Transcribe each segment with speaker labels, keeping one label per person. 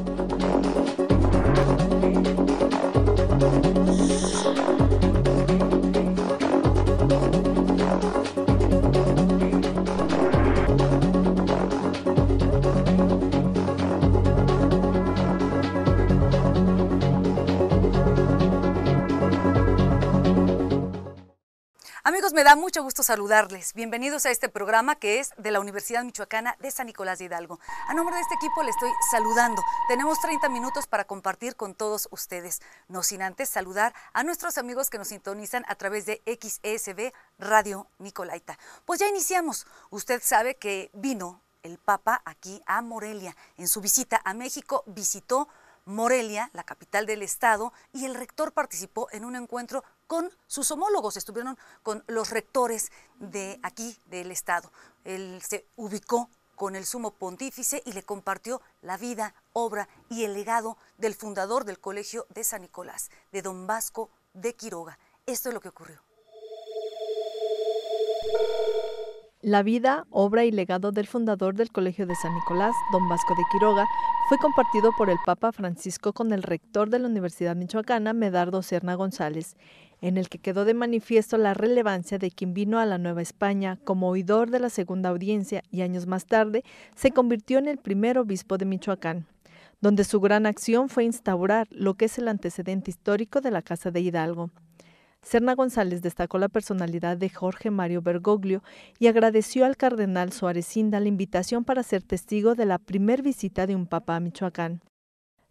Speaker 1: thank you me da mucho gusto saludarles. Bienvenidos a este programa que es de la Universidad Michoacana de San Nicolás de Hidalgo. A nombre de este equipo le estoy saludando. Tenemos 30 minutos para compartir con todos ustedes. No sin antes saludar a nuestros amigos que nos sintonizan a través de XSB Radio Nicolaita. Pues ya iniciamos. Usted sabe que vino el Papa aquí a Morelia. En su visita a México visitó Morelia, la capital del estado, y el rector participó en un encuentro con sus homólogos, estuvieron con los rectores de aquí, del Estado. Él se ubicó con el sumo pontífice y le compartió la vida, obra y el legado del fundador del Colegio de San Nicolás, de don Vasco de Quiroga. Esto es lo que ocurrió.
Speaker 2: La vida, obra y legado del fundador del Colegio de San Nicolás, don Vasco de Quiroga, fue compartido por el Papa Francisco con el rector de la Universidad Michoacana, Medardo Serna González en el que quedó de manifiesto la relevancia de quien vino a la Nueva España como oidor de la segunda audiencia y años más tarde se convirtió en el primer obispo de Michoacán, donde su gran acción fue instaurar lo que es el antecedente histórico de la Casa de Hidalgo. Serna González destacó la personalidad de Jorge Mario Bergoglio y agradeció al cardenal Suárez la invitación para ser testigo de la primer visita de un papa a Michoacán.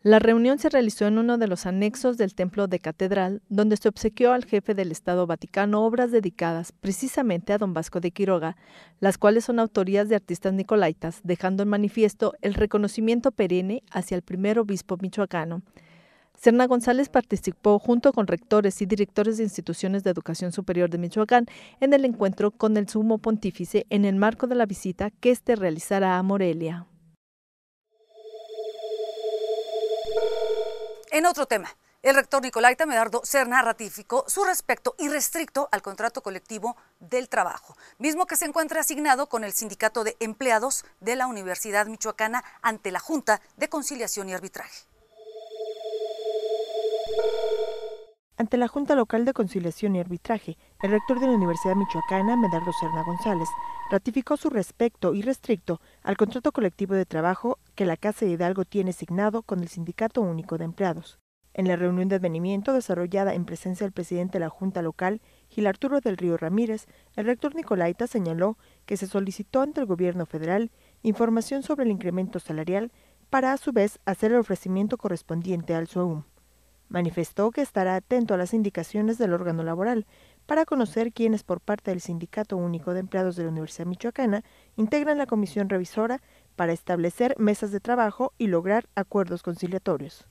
Speaker 2: La reunión se realizó en uno de los anexos del templo de catedral, donde se obsequió al jefe del Estado Vaticano obras dedicadas precisamente a don Vasco de Quiroga, las cuales son autorías de artistas nicolaitas, dejando en manifiesto el reconocimiento perenne hacia el primer obispo michoacano. Serna González participó junto con rectores y directores de instituciones de educación superior de Michoacán en el encuentro con el sumo pontífice en el marco de la visita que éste realizará a Morelia. En otro
Speaker 1: tema, el rector Nicolaita Tamedardo Serna ratificó su respecto irrestricto al contrato colectivo del trabajo, mismo que se encuentra asignado con el Sindicato de Empleados de la Universidad Michoacana ante la Junta de Conciliación y Arbitraje.
Speaker 3: Ante la Junta Local de Conciliación y Arbitraje, el rector de la Universidad Michoacana, Medardo Serna González, ratificó su respecto restricto al contrato colectivo de trabajo que la Casa de Hidalgo tiene signado con el Sindicato Único de Empleados. En la reunión de advenimiento desarrollada en presencia del presidente de la Junta Local, Gil Arturo del Río Ramírez, el rector Nicolaita señaló que se solicitó ante el gobierno federal información sobre el incremento salarial para a su vez hacer el ofrecimiento correspondiente al suum. Manifestó que estará atento a las indicaciones del órgano laboral, para conocer quiénes por parte del Sindicato Único de Empleados de la Universidad Michoacana integran la comisión revisora para establecer mesas de trabajo y lograr acuerdos conciliatorios.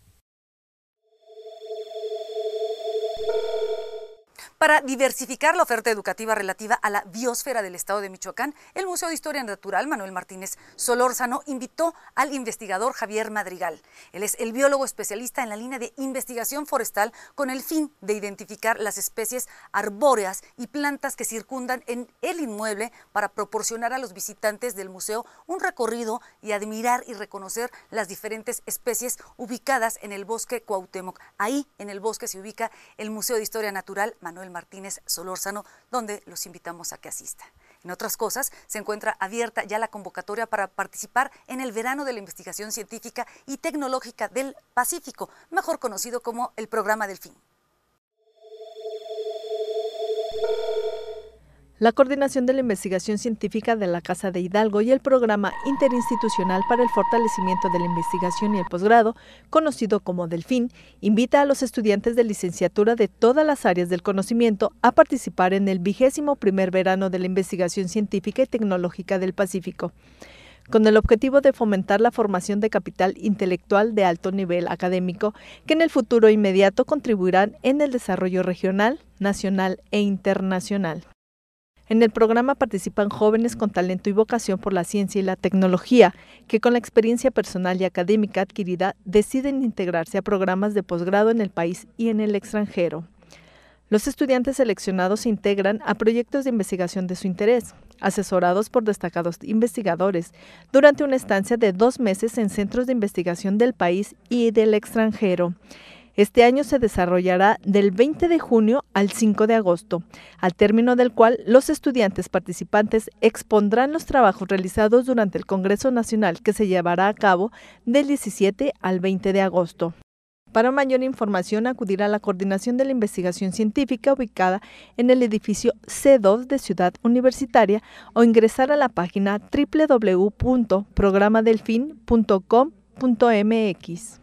Speaker 1: Para diversificar la oferta educativa relativa a la biosfera del estado de Michoacán, el Museo de Historia Natural Manuel Martínez Solórzano invitó al investigador Javier Madrigal. Él es el biólogo especialista en la línea de investigación forestal con el fin de identificar las especies arbóreas y plantas que circundan en el inmueble para proporcionar a los visitantes del museo un recorrido y admirar y reconocer las diferentes especies ubicadas en el bosque Cuauhtémoc. Ahí, en el bosque, se ubica el Museo de Historia Natural Manuel Martínez Solórzano, donde los invitamos a que asista. En otras cosas, se encuentra abierta ya la convocatoria para participar en el verano de la investigación científica y tecnológica del Pacífico, mejor conocido como el programa del fin.
Speaker 2: la coordinación de la investigación científica de la Casa de Hidalgo y el programa interinstitucional para el fortalecimiento de la investigación y el posgrado, conocido como Delfín, invita a los estudiantes de licenciatura de todas las áreas del conocimiento a participar en el vigésimo primer verano de la investigación científica y tecnológica del Pacífico con el objetivo de fomentar la formación de capital intelectual de alto nivel académico que en el futuro inmediato contribuirán en el desarrollo regional, nacional e internacional. En el programa participan jóvenes con talento y vocación por la ciencia y la tecnología, que con la experiencia personal y académica adquirida deciden integrarse a programas de posgrado en el país y en el extranjero. Los estudiantes seleccionados se integran a proyectos de investigación de su interés, asesorados por destacados investigadores, durante una estancia de dos meses en centros de investigación del país y del extranjero. Este año se desarrollará del 20 de junio al 5 de agosto, al término del cual los estudiantes participantes expondrán los trabajos realizados durante el Congreso Nacional que se llevará a cabo del 17 al 20 de agosto. Para mayor información, acudir a la Coordinación de la Investigación Científica ubicada en el edificio C2 de Ciudad Universitaria o ingresar a la página www.programadelfin.com.mx.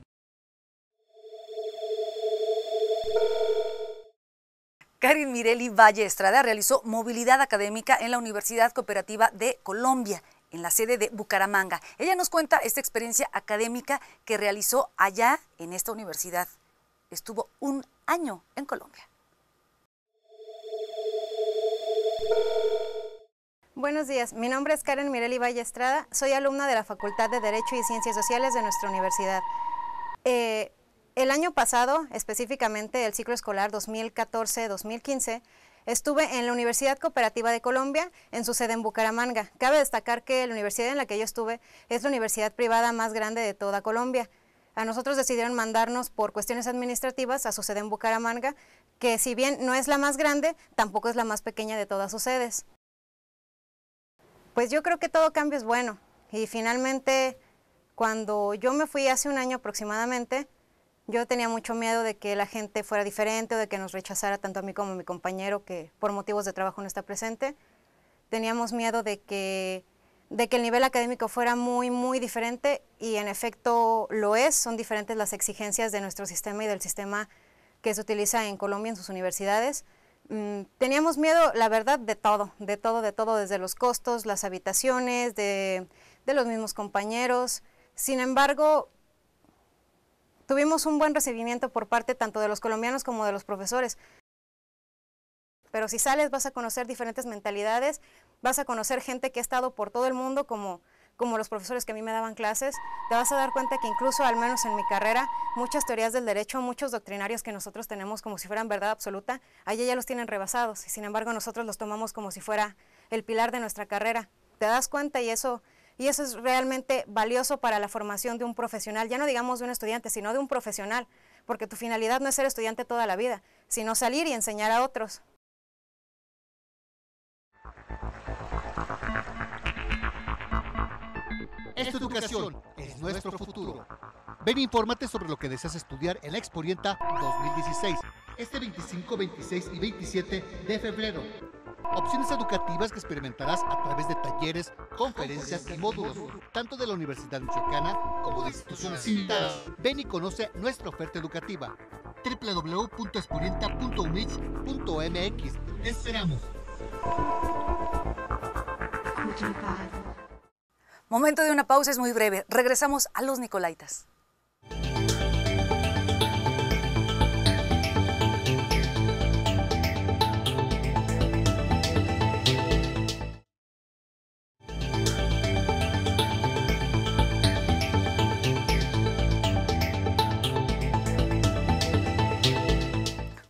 Speaker 1: Karen Mireli Valle Estrada realizó movilidad académica en la Universidad Cooperativa de Colombia, en la sede de Bucaramanga. Ella nos cuenta esta experiencia académica que realizó allá en esta universidad. Estuvo un año en Colombia.
Speaker 4: Buenos días, mi nombre es Karen Mireli Valle Estrada, soy alumna de la Facultad de Derecho y Ciencias Sociales de nuestra universidad. Eh, el año pasado, específicamente el ciclo escolar 2014-2015, estuve en la Universidad Cooperativa de Colombia, en su sede en Bucaramanga. Cabe destacar que la universidad en la que yo estuve es la universidad privada más grande de toda Colombia. A nosotros decidieron mandarnos por cuestiones administrativas a su sede en Bucaramanga, que si bien no es la más grande, tampoco es la más pequeña de todas sus sedes. Pues yo creo que todo cambio es bueno y finalmente cuando yo me fui hace un año aproximadamente, yo tenía mucho miedo de que la gente fuera diferente o de que nos rechazara tanto a mí como a mi compañero que por motivos de trabajo no está presente. Teníamos miedo de que, de que el nivel académico fuera muy, muy diferente y en efecto lo es. Son diferentes las exigencias de nuestro sistema y del sistema que se utiliza en Colombia en sus universidades. Mm, teníamos miedo, la verdad, de todo, de todo, de todo, desde los costos, las habitaciones, de los mismos compañeros. Sin embargo, Tuvimos un buen recibimiento por parte tanto de los colombianos como de los profesores. Pero si sales vas a conocer diferentes mentalidades, vas a conocer gente que ha estado por todo el mundo como los profesores que a mí me daban clases, te vas a dar cuenta que incluso, al menos en mi carrera, muchas teorías del derecho, muchos doctrinarios que nosotros tenemos como si fueran verdad absoluta, allá ya los tienen rebasados y sin embargo nosotros los tomamos como si fuera el pilar de nuestra carrera. Te das cuenta y eso y eso es realmente valioso para la formación de un profesional, ya no digamos de un estudiante, sino de un profesional, porque tu finalidad no es ser estudiante toda la vida, sino salir y enseñar a otros. Esta educación
Speaker 5: es nuestro futuro. Ven y e infórmate sobre lo que deseas estudiar en la Exporienta 2016, este 25, 26 y 27 de febrero. Opciones educativas que experimentarás a través de talleres, conferencias y módulos, tanto de la Universidad Michoacana como de instituciones citadas. Ven y conoce nuestra oferta educativa Te Esperamos.
Speaker 1: Momento de una pausa es muy breve. Regresamos a los Nicolaitas.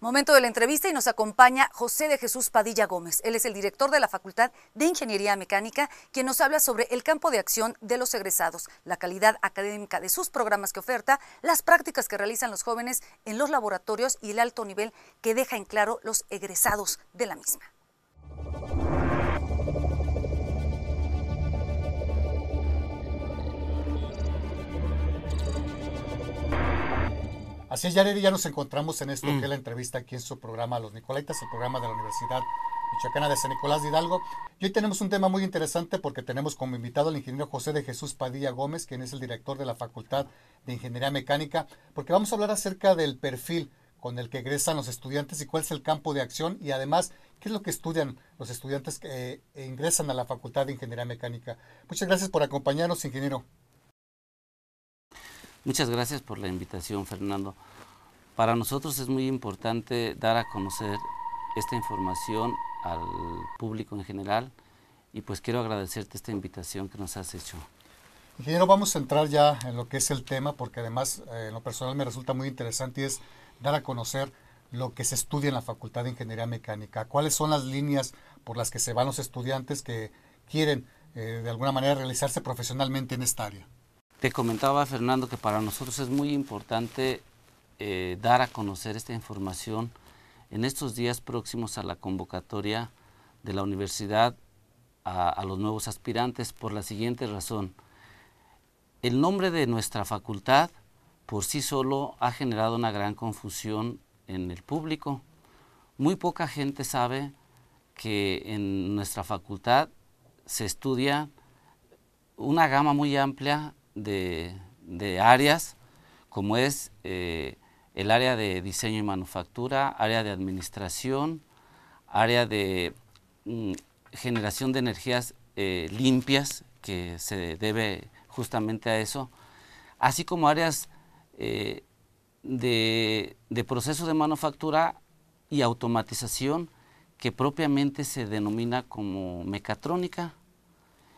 Speaker 1: Momento de la entrevista y nos acompaña José de Jesús Padilla Gómez. Él es el director de la Facultad de Ingeniería Mecánica, quien nos habla sobre el campo de acción de los egresados, la calidad académica de sus programas que oferta, las prácticas que realizan los jóvenes en los laboratorios y el alto nivel que deja en claro los egresados de la misma.
Speaker 6: Así es, Yariri, ya nos encontramos en esto mm. que es la entrevista aquí en su programa Los Nicolaitas, el programa de la Universidad Michoacana de San Nicolás de Hidalgo. Y hoy tenemos un tema muy interesante porque tenemos como invitado al ingeniero José de Jesús Padilla Gómez, quien es el director de la Facultad de Ingeniería Mecánica, porque vamos a hablar acerca del perfil con el que egresan los estudiantes y cuál es el campo de acción y además qué es lo que estudian los estudiantes que eh, ingresan a la Facultad de Ingeniería Mecánica. Muchas gracias por acompañarnos, ingeniero.
Speaker 7: Muchas gracias por la invitación, Fernando. Para nosotros es muy importante dar a conocer esta información al público en general y pues quiero agradecerte esta invitación que nos has hecho.
Speaker 6: Ingeniero, vamos a entrar ya en lo que es el tema porque además eh, en lo personal me resulta muy interesante y es dar a conocer lo que se estudia en la Facultad de Ingeniería Mecánica, cuáles son las líneas por las que se van los estudiantes que quieren eh, de alguna manera realizarse profesionalmente en esta área.
Speaker 7: Te comentaba, Fernando, que para nosotros es muy importante eh, dar a conocer esta información en estos días próximos a la convocatoria de la universidad a los nuevos aspirantes por la siguiente razón. El nombre de nuestra facultad por sí solo ha generado una gran confusión en el público. Muy poca gente sabe que en nuestra facultad se estudia una gama muy amplia de, áreas, como es eh, el área de diseño y manufactura, área de administración, área de mm, generación de energías eh, limpias, que se debe justamente a eso, así como áreas eh, de, proceso de manufactura y automatización que propiamente se denomina como mecatrónica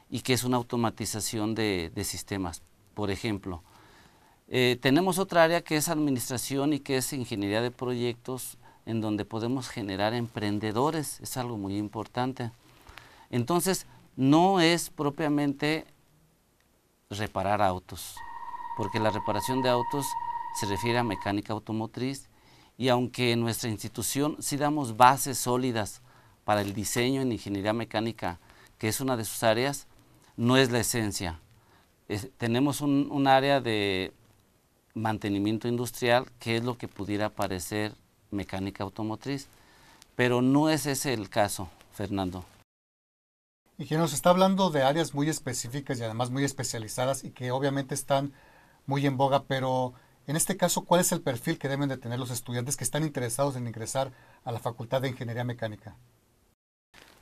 Speaker 7: y que es una automatización de sistemas por ejemplo. Eh, tenemos otra área que es administración y que es ingeniería de proyectos, en donde podemos generar emprendedores, es algo muy importante. Entonces, no es propiamente reparar autos, porque la reparación de autos se refiere a mecánica automotriz y aunque en nuestra institución sí damos bases sólidas para el diseño en ingeniería mecánica, que es una de sus áreas, no es la esencia tenemos un, área de mantenimiento industrial que es lo que pudiera parecer mecánica automotriz, pero no es ese el caso, Fernando.
Speaker 6: Y que nos está hablando de áreas muy específicas y además muy especializadas y que obviamente están muy en boga, pero en este caso, ¿cuál es el perfil que deben de tener los estudiantes que están interesados en ingresar a la Facultad de Ingeniería Mecánica?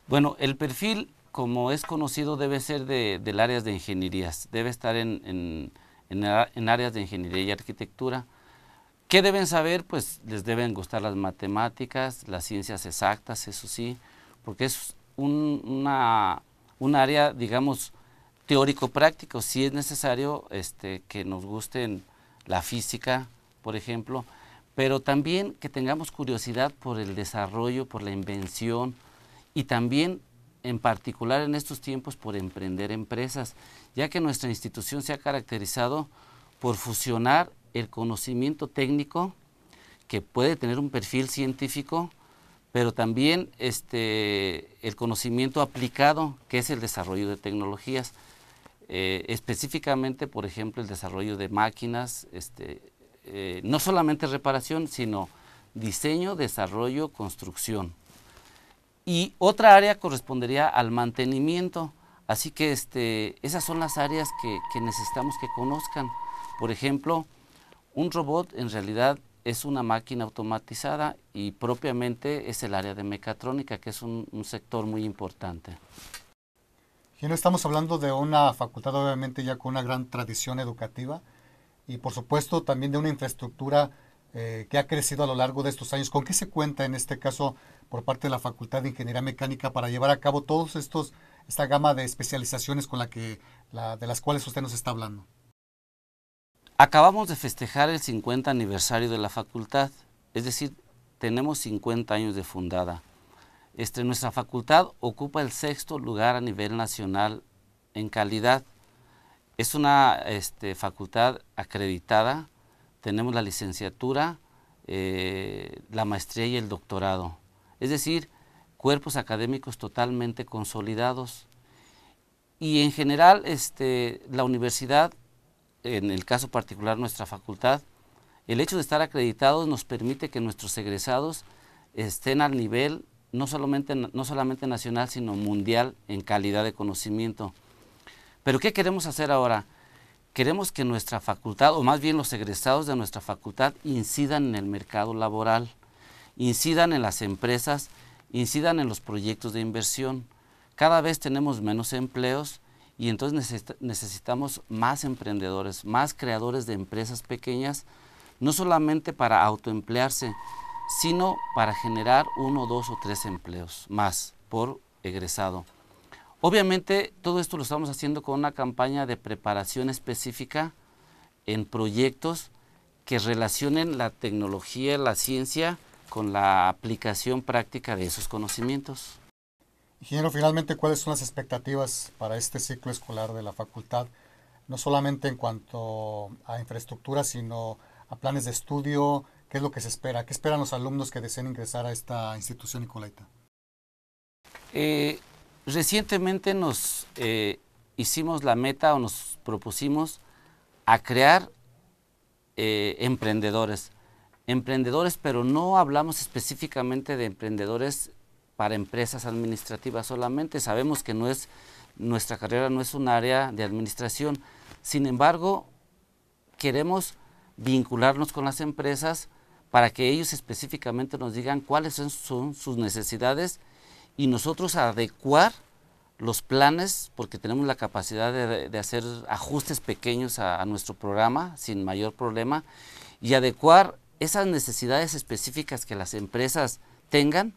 Speaker 7: Bueno, el perfil como es conocido, debe ser del área de ingenierías, debe estar en, en, en, áreas de ingeniería y arquitectura. ¿Qué deben saber? Pues les deben gustar las matemáticas, las ciencias exactas, eso sí, porque es un, una, un área, digamos, teórico-práctico. Si es necesario este, que nos gusten la física, por ejemplo, pero también que tengamos curiosidad por el desarrollo, por la invención y también en particular en estos tiempos por emprender empresas, ya que nuestra institución se ha caracterizado por fusionar el conocimiento técnico, que puede tener un perfil científico, pero también este, el conocimiento aplicado, que es el desarrollo de tecnologías, eh, específicamente, por ejemplo, el desarrollo de máquinas, este, eh, no solamente reparación, sino diseño, desarrollo, construcción y otra área correspondería al mantenimiento. Así que este, esas son las áreas que, necesitamos que conozcan. Por ejemplo, un robot en realidad es una máquina automatizada y propiamente es el área de mecatrónica, que es un, sector muy importante.
Speaker 6: Gino, estamos hablando de una facultad obviamente ya con una gran tradición educativa y por supuesto también de una infraestructura eh, que ha crecido a lo largo de estos años. ¿Con qué se cuenta en este caso por parte de la Facultad de Ingeniería Mecánica para llevar a cabo todos estos esta gama de especializaciones con la que de las cuales usted nos está hablando?
Speaker 7: Acabamos de festejar el 50 aniversario de la facultad, es decir, tenemos 50 años de fundada. Este, nuestra facultad ocupa el sexto lugar a nivel nacional en calidad. Es una este, facultad acreditada tenemos la licenciatura, eh, la maestría y el doctorado. Es decir, cuerpos académicos totalmente consolidados. Y en general, este, la universidad, en el caso particular nuestra facultad, el hecho de estar acreditados nos permite que nuestros egresados estén al nivel no solamente, no solamente nacional, sino mundial en calidad de conocimiento. Pero ¿qué queremos hacer ahora? queremos que nuestra facultad, o más bien los egresados de nuestra facultad, incidan en el mercado laboral, incidan en las empresas, incidan en los proyectos de inversión. Cada vez tenemos menos empleos y entonces necesitamos más emprendedores, más creadores de empresas pequeñas, no solamente para autoemplearse, sino para generar uno, dos o tres empleos más por egresado. Obviamente todo esto lo estamos haciendo con una campaña de preparación específica en proyectos que relacionen la tecnología, la ciencia con la aplicación práctica de esos conocimientos.
Speaker 6: Ingeniero, finalmente, ¿cuáles son las expectativas para este ciclo escolar de la facultad? No solamente en cuanto a infraestructura, sino a planes de estudio, ¿qué es lo que se espera? ¿Qué esperan los alumnos que deseen ingresar a esta institución Nicolaita?
Speaker 7: Eh, Recientemente nos eh, hicimos la meta o nos propusimos a crear eh, emprendedores. Emprendedores, pero no hablamos específicamente de emprendedores para empresas administrativas solamente. Sabemos que no es, nuestra carrera no es un área de administración. Sin embargo, queremos vincularnos con las empresas para que ellos específicamente nos digan cuáles son sus necesidades y nosotros adecuar los planes, porque tenemos la capacidad de, hacer ajustes pequeños a, a, nuestro programa sin mayor problema, y adecuar esas necesidades específicas que las empresas tengan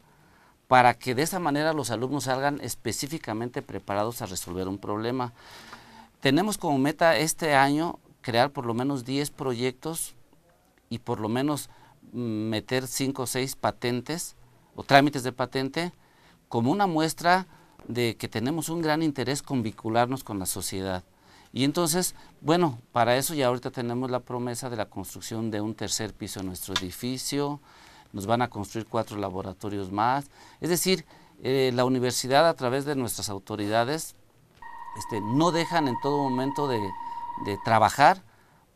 Speaker 7: para que de esa manera los alumnos salgan específicamente preparados a resolver un problema. Tenemos como meta este año crear por lo menos 10 proyectos y por lo menos mm, meter 5 o 6 patentes o trámites de patente como una muestra de que tenemos un gran interés con vincularnos con la sociedad. Y entonces, bueno, para eso ya ahorita tenemos la promesa de la construcción de un tercer piso en nuestro edificio, nos van a construir cuatro laboratorios más. Es decir, eh, la universidad a través de nuestras autoridades este, no dejan en todo momento de trabajar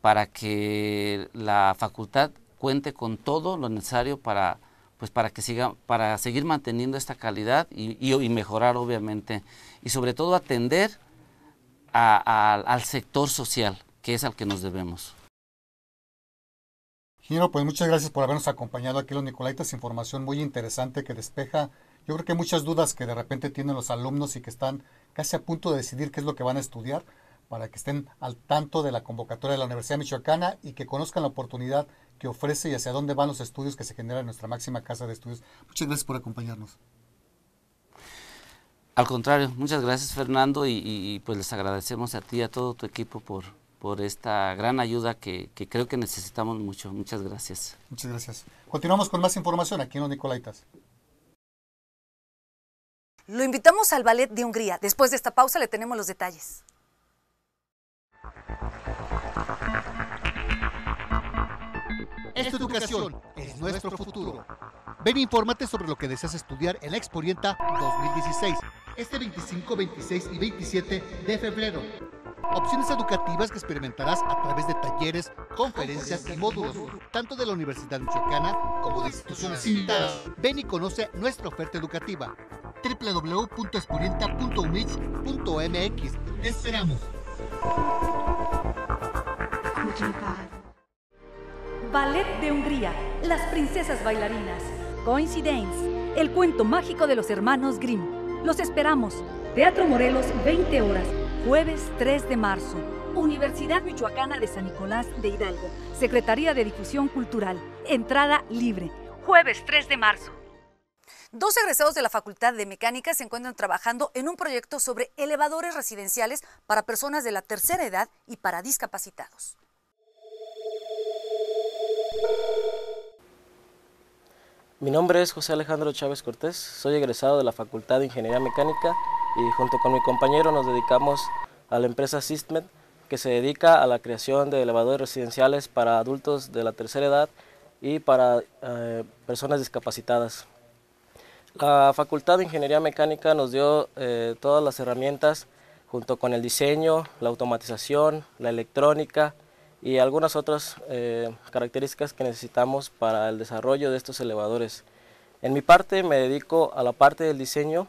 Speaker 7: para que la facultad cuente con todo lo necesario para pues para que siga, para seguir manteniendo esta calidad y, mejorar obviamente y sobre todo atender al sector social que es al que nos debemos.
Speaker 6: Gino, pues muchas gracias por habernos acompañado aquí los Nicolaitas, información muy interesante que despeja, yo creo que hay muchas dudas que de repente tienen los alumnos y que están casi a punto de decidir qué es lo que van a estudiar, para que estén al tanto de la convocatoria de la Universidad Michoacana y que conozcan la oportunidad que ofrece y hacia dónde van los estudios que se generan en nuestra máxima casa de estudios. Muchas gracias por acompañarnos.
Speaker 7: Al contrario, muchas gracias Fernando y, pues les agradecemos a ti y a todo tu equipo por, por esta gran ayuda que, que creo que necesitamos mucho. Muchas gracias.
Speaker 6: Muchas gracias. Continuamos con más información aquí en Los Nicolaitas.
Speaker 1: Lo invitamos al Ballet de Hungría. Después de esta pausa le tenemos los detalles. Esta educación,
Speaker 5: es nuestro futuro. Ven e infórmate sobre lo que deseas estudiar en la Exporienta 2016, este 25, 26 y 27 de febrero. Opciones educativas que experimentarás a través de talleres, conferencias y módulos, tanto de la Universidad Michoacana como de instituciones citadas. Ven y conoce nuestra oferta educativa. www.exporienta.umich.mx Te esperamos.
Speaker 1: Ballet de Hungría, Las Princesas Bailarinas, Coincidence, El Cuento Mágico de los Hermanos Grimm. Los esperamos. Teatro Morelos, 20 horas, jueves 3 de marzo. Universidad Michoacana de San Nicolás de Hidalgo, Secretaría de Difusión Cultural. Entrada libre, jueves 3 de marzo. Dos egresados de la Facultad de Mecánica se encuentran trabajando en un proyecto sobre elevadores residenciales para personas de la tercera edad y para discapacitados.
Speaker 7: Mi nombre es José Alejandro Chávez Cortés, soy egresado de la Facultad de Ingeniería Mecánica y junto con mi compañero nos dedicamos a la empresa Sistmet, que se dedica a la creación de elevadores residenciales para adultos de la tercera edad y para eh, personas discapacitadas. La Facultad de Ingeniería Mecánica nos dio eh, todas las herramientas junto con el diseño, la automatización, la electrónica, y algunas otras eh, características que necesitamos para el desarrollo de estos elevadores. En mi parte me dedico a la parte del diseño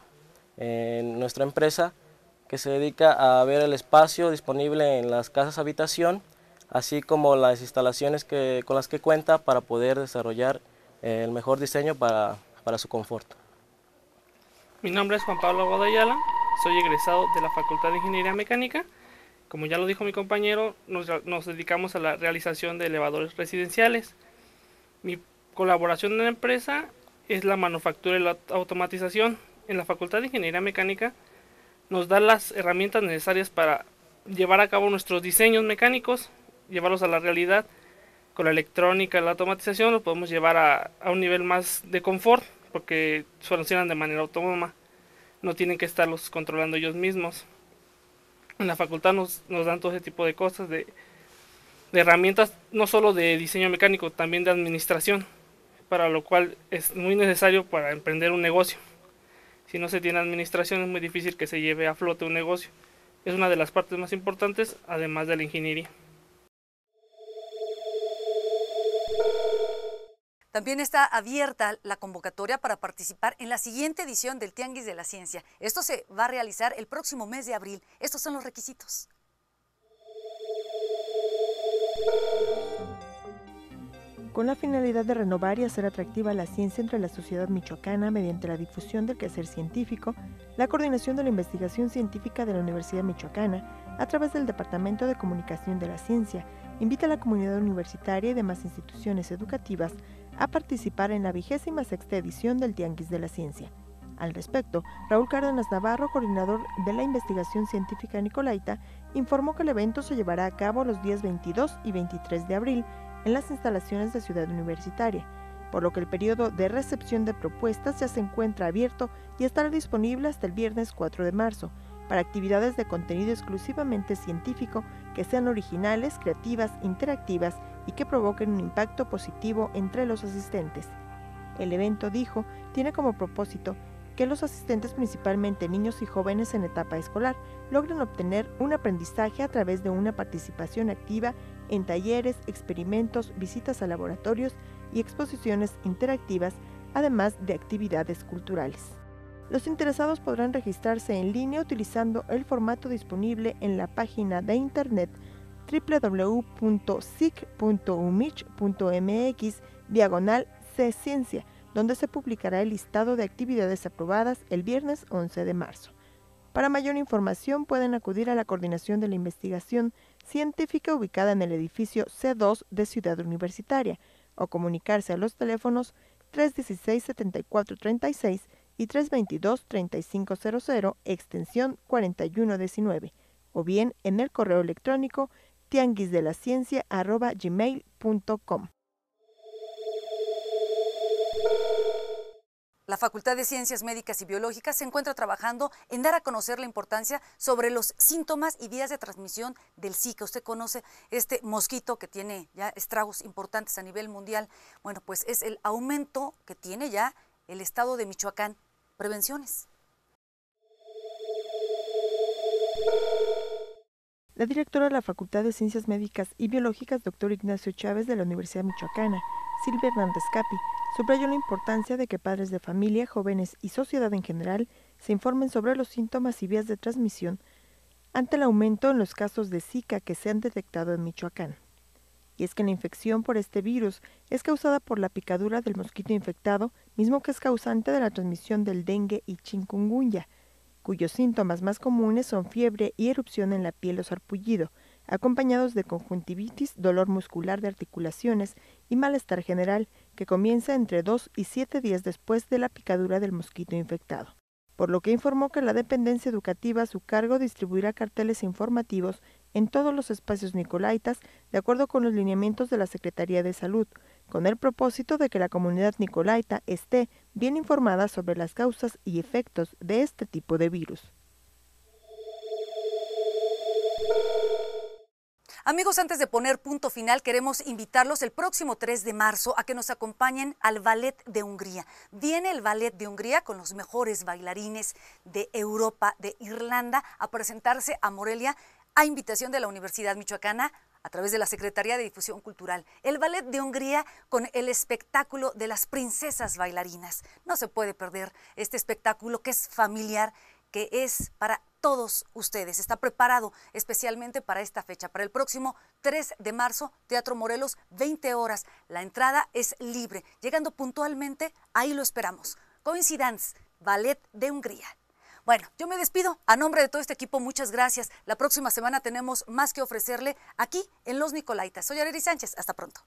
Speaker 7: en nuestra empresa que se dedica a ver el espacio disponible en las casas habitación, así como las instalaciones que, con las que cuenta para poder desarrollar el mejor diseño para, para su confort.
Speaker 8: Mi nombre es Juan Pablo Guadalajara, soy egresado de la Facultad de Ingeniería Mecánica como ya lo dijo mi compañero, nos, dedicamos a la realización de elevadores residenciales. Mi colaboración en la empresa es la manufactura y la automatización. En la Facultad de Ingeniería Mecánica nos da las herramientas necesarias para llevar a cabo nuestros diseños mecánicos, llevarlos a la realidad. Con la electrónica, y la automatización, Los podemos llevar a, a un nivel más de confort porque funcionan de manera autónoma. No tienen que estarlos controlando ellos mismos en la facultad nos, dan todo ese tipo de cosas, de, de herramientas, no solo de diseño mecánico, también de administración, para lo cual es muy necesario para emprender un negocio. Si no se tiene administración es muy difícil que se lleve a flote un negocio. Es una de las partes más importantes, además de la ingeniería.
Speaker 1: También está abierta la convocatoria para participar en la siguiente edición del Tianguis de la Ciencia. Esto se va a realizar el próximo mes de abril. Estos son los requisitos.
Speaker 3: Con la finalidad de renovar y hacer atractiva la ciencia entre la sociedad michoacana mediante la difusión del quehacer científico, la coordinación de la investigación científica de la Universidad Michoacana, a través del Departamento de Comunicación de la Ciencia, invita a la comunidad universitaria y demás instituciones educativas a participar en la vigésima sexta edición del Tianguis de la Ciencia. Al respecto, Raúl Cárdenas Navarro, coordinador de la investigación científica Nicolaita, informó que el evento se llevará a cabo los días 22 y 23 de abril en las instalaciones de Ciudad Universitaria, por lo que el periodo de recepción de propuestas ya se encuentra abierto y estará disponible hasta el viernes 4 de marzo para actividades de contenido exclusivamente científico que sean originales, creativas, interactivas y que provoquen un impacto positivo entre los asistentes. El evento, dijo, tiene como propósito que los asistentes, principalmente niños y jóvenes en etapa escolar, logren obtener un aprendizaje a través de una participación activa en talleres, experimentos, visitas a laboratorios y exposiciones interactivas, además de actividades culturales. Los interesados podrán registrarse en línea utilizando el formato disponible en la página de internet www.sic.umich.mx diagonal Ciencia, donde se publicará el listado de actividades aprobadas el viernes 11 de marzo. Para mayor información pueden acudir a la Coordinación de la Investigación Científica ubicada en el edificio C2 de Ciudad Universitaria o comunicarse a los teléfonos 316-7436 y 322-3500 extensión 4119 o bien en el correo electrónico
Speaker 1: la Facultad de Ciencias Médicas y Biológicas se encuentra trabajando en dar a conocer la importancia sobre los síntomas y vías de transmisión del Zika. Usted conoce este mosquito que tiene ya estragos importantes a nivel mundial. Bueno, pues es el aumento que tiene ya el estado de Michoacán. Prevenciones.
Speaker 3: La directora de la Facultad de Ciencias Médicas y Biológicas, doctor Ignacio Chávez de la Universidad Michoacana, Silvia Hernández Capi, subrayó la importancia de que padres de familia, jóvenes y sociedad en general se informen sobre los síntomas y vías de transmisión ante el aumento en los casos de Zika que se han detectado en Michoacán. Y es que la infección por este virus es causada por la picadura del mosquito infectado, mismo que es causante de la transmisión del dengue y chikungunya, cuyos síntomas más comunes son fiebre y erupción en la piel o sarpullido, acompañados de conjuntivitis, dolor muscular de articulaciones y malestar general, que comienza entre dos y siete días después de la picadura del mosquito infectado por lo que informó que la dependencia educativa a su cargo distribuirá carteles informativos en todos los espacios nicolaitas, de acuerdo con los lineamientos de la Secretaría de Salud, con el propósito de que la comunidad nicolaita esté bien informada sobre las causas y efectos de este tipo de virus.
Speaker 1: Amigos, antes de poner punto final, queremos invitarlos el próximo 3 de marzo a que nos acompañen al Ballet de Hungría. Viene el Ballet de Hungría con los mejores bailarines de Europa, de Irlanda, a presentarse a Morelia a invitación de la Universidad Michoacana a través de la Secretaría de Difusión Cultural, el Ballet de Hungría con el espectáculo de las princesas bailarinas. No se puede perder este espectáculo que es familiar, que es para todos ustedes. Está preparado especialmente para esta fecha, para el próximo 3 de marzo, Teatro Morelos, 20 horas. La entrada es libre. Llegando puntualmente, ahí lo esperamos. Coincidence, Ballet de Hungría. Bueno, yo me despido. A nombre de todo este equipo, muchas gracias. La próxima semana tenemos más que ofrecerle aquí en Los Nicolaitas. Soy Areri Sánchez. Hasta pronto.